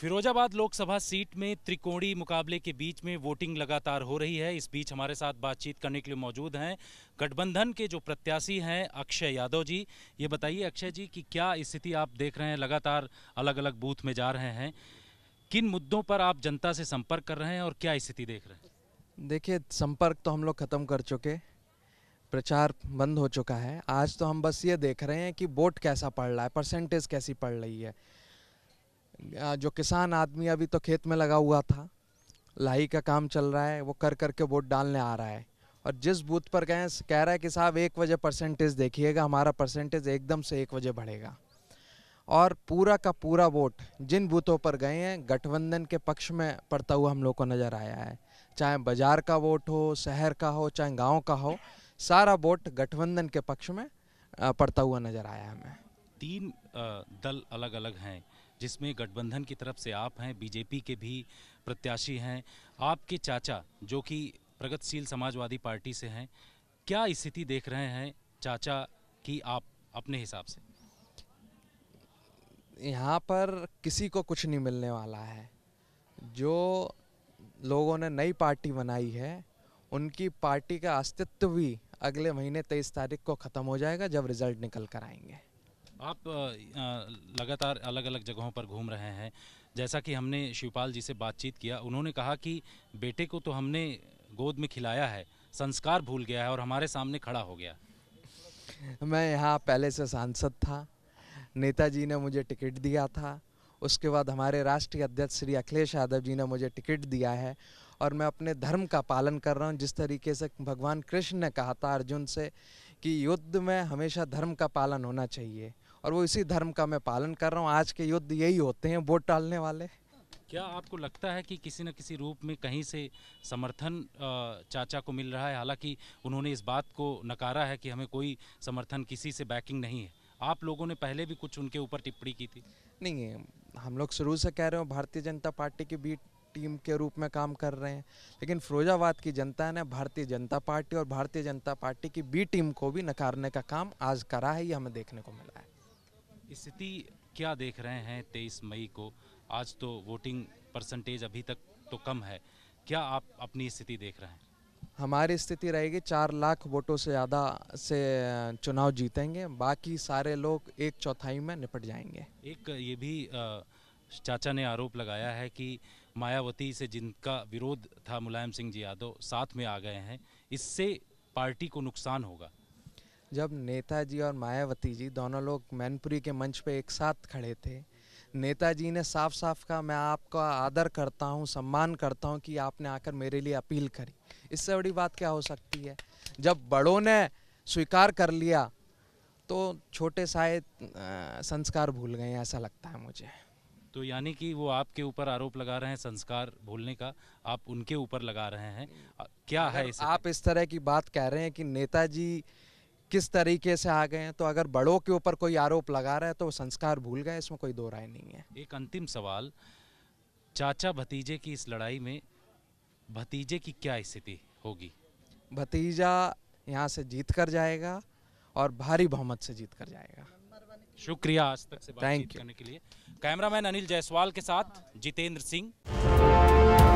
Firozabad Lok Sabha seat में त्रिकोणी मुकाबले के बीच में वोटिंग लगातार हो रही है इस बीच हमारे साथ बातचीत करने के लिए मौजूद हैं गठबंधन के जो प्रत्याशी हैं अक्षय यादव जी ये बताइए अक्षय जी कि क्या स्थिति आप देख रहे हैं लगातार अलग अलग बूथ में जा रहे हैं किन मुद्दों पर आप जनता से संपर्क कर रहे हैं और क्या स्थिति देख रहे हैं देखिए संपर्क तो हम लोग ख़त्म कर चुके प्रचार बंद हो चुका है आज तो हम बस ये देख रहे हैं कि वोट कैसा पड़ रहा है परसेंटेज कैसी पड़ रही है जो किसान आदमी अभी तो खेत में लगा हुआ था लाही का काम चल रहा है वो कर कर के वोट डालने आ रहा है और जिस बूथ पर गए कह रहा है कि साहब एक वजह परसेंटेज देखिएगा हमारा परसेंटेज एकदम से एक वजह बढ़ेगा और पूरा का पूरा वोट जिन बूथों पर गए हैं गठबंधन के पक्ष में पड़ता हुआ हम लोग को नज़र आया है चाहे बाजार का वोट हो शहर का हो चाहे गांव का हो सारा वोट गठबंधन के पक्ष में पड़ता हुआ नज़र आया हमें तीन दल अलग अलग हैं जिसमें गठबंधन की तरफ से आप हैं बीजेपी के भी प्रत्याशी हैं आपके चाचा जो कि प्रगतिशील समाजवादी पार्टी से हैं क्या स्थिति देख रहे हैं चाचा की आप अपने हिसाब से यहाँ पर किसी को कुछ नहीं मिलने वाला है जो लोगों ने नई पार्टी बनाई है उनकी पार्टी का अस्तित्व भी अगले महीने तेईस तारीख को ख़त्म हो जाएगा जब रिजल्ट निकल कर आएंगे आप लगातार अलग अलग जगहों पर घूम रहे हैं जैसा कि हमने शिवपाल जी से बातचीत किया उन्होंने कहा कि बेटे को तो हमने गोद में खिलाया है संस्कार भूल गया है और हमारे सामने खड़ा हो गया मैं यहाँ पहले से सांसद था नेताजी ने मुझे टिकट दिया था उसके बाद हमारे राष्ट्रीय अध्यक्ष श्री अखिलेश यादव जी ने मुझे टिकट दिया है और मैं अपने धर्म का पालन कर रहा हूँ जिस तरीके से भगवान कृष्ण ने कहा था अर्जुन से कि युद्ध में हमेशा धर्म का पालन होना चाहिए और वो इसी धर्म का मैं पालन कर रहा हूँ आज के युद्ध यही होते हैं वोट डालने वाले क्या आपको लगता है कि किसी न किसी रूप में कहीं से समर्थन चाचा को मिल रहा है हालांकि उन्होंने इस बात को नकारा है कि हमें कोई समर्थन किसी से बैकिंग नहीं है आप लोगों ने पहले भी कुछ उनके ऊपर टिप्पणी की थी नहीं हम लोग शुरू से कह रहे हो भारतीय जनता पार्टी की बीट टीम के रूप में काम कर रहे हैं लेकिन फिरोजाबाद की जनता ने भारतीय जनता पार्टी और भारतीय जनता पार्टी की बी टीम को भी नकारने का काम आज करा है ये हमें देखने को मिला है स्थिति क्या देख रहे हैं तेईस मई को आज तो वोटिंग परसेंटेज अभी तक तो कम है क्या आप अपनी स्थिति देख रहे हैं हमारी स्थिति रहेगी चार लाख वोटों से ज़्यादा से चुनाव जीतेंगे बाकी सारे लोग एक चौथाई में निपट जाएंगे एक ये भी चाचा ने आरोप लगाया है कि मायावती से जिनका विरोध था मुलायम सिंह जी यादव साथ में आ गए हैं इससे पार्टी को नुकसान होगा जब नेताजी और मायावती जी दोनों लोग मैनपुरी के मंच पे एक साथ खड़े थे नेताजी ने साफ साफ कहा मैं आपका आदर करता हूँ सम्मान करता हूँ कि आपने आकर मेरे लिए अपील करी इससे बड़ी बात क्या हो सकती है जब बड़ों ने स्वीकार कर लिया तो छोटे शायद संस्कार भूल गए ऐसा लगता है मुझे तो यानी कि वो आपके ऊपर आरोप लगा रहे हैं संस्कार भूलने का आप उनके ऊपर लगा रहे हैं क्या है इस आप इस तरह की बात कह रहे हैं कि नेताजी किस तरीके से आ गए हैं तो अगर बड़ों के ऊपर कोई आरोप लगा रहा है तो वो संस्कार भूल गए इसमें कोई दो राय नहीं है एक अंतिम सवाल चाचा भतीजे की इस लड़ाई में भतीजे की क्या स्थिति होगी भतीजा यहाँ से जीत कर जाएगा और भारी बहुमत से जीत कर जाएगा शुक्रिया आज तक से बातचीत करने के लिए कैमरामैन अनिल जायसवाल के साथ जितेंद्र सिंह